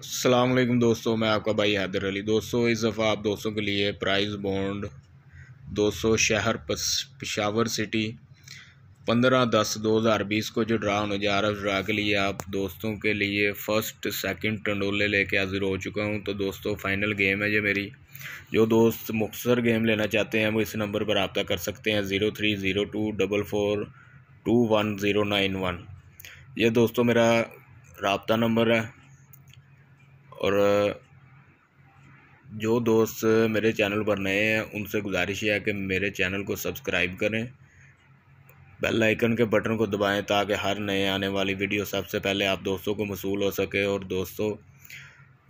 अल्लाम दोस्तों मैं आपका भाई हैदर अली दोस्तों इस दफ़ा आप दोस्तों के लिए प्राइस बॉन्ड 200 शहर पेशावर सिटी 15 दस 2020 को जो ड्रा होने जा रहा है ड्रा के लिए आप दोस्तों के लिए फ़र्स्ट सेकंड टंडोले लेके हाजिर हो चुका हूँ तो दोस्तों फाइनल गेम है ये मेरी जो दोस्त मुख्तर गेम लेना चाहते हैं वो इस नंबर पर रबता कर सकते हैं zero three zero two double four two one zero nine one ये दोस्तों मेरा रबता नंबर है और जो दोस्त मेरे चैनल पर नए हैं उनसे गुजारिश है कि मेरे चैनल को सब्सक्राइब करें बेल आइकन के बटन को दबाएं ताकि हर नए आने वाली वीडियो सबसे पहले आप दोस्तों को मसूल हो सके और दोस्तों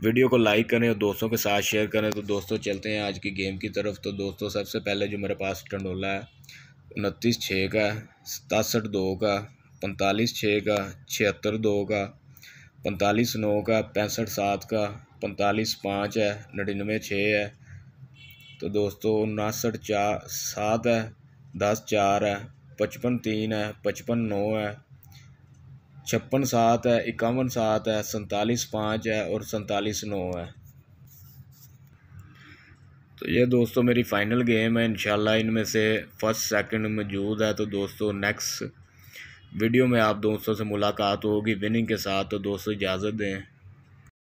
वीडियो को लाइक करें और दोस्तों के साथ शेयर करें तो दोस्तों चलते हैं आज की गेम की तरफ तो दोस्तों सबसे पहले जो मेरे पास टंडोला है उनतीस छः का सतासठ दो का पैंतालीस छः का छिहत्तर दो का पैंतालीस नौ का पैंसठ सात का पैंतालीस पाँच है नड़िनवे छः है तो दोस्तों उनासठ चार सात है दस चार है पचपन तीन है पचपन नौ है छप्पन सात है इक्यावन सात है सैतालीस पाँच है और सैतालीस नौ है तो ये दोस्तों मेरी फ़ाइनल गेम है इनशाला इनमें से फर्स्ट सेकंड मौजूद है तो दोस्तों नेक्स्ट वीडियो में आप दोस्तों से मुलाकात होगी विनिंग के साथ तो दोस्तों इजाज़त दें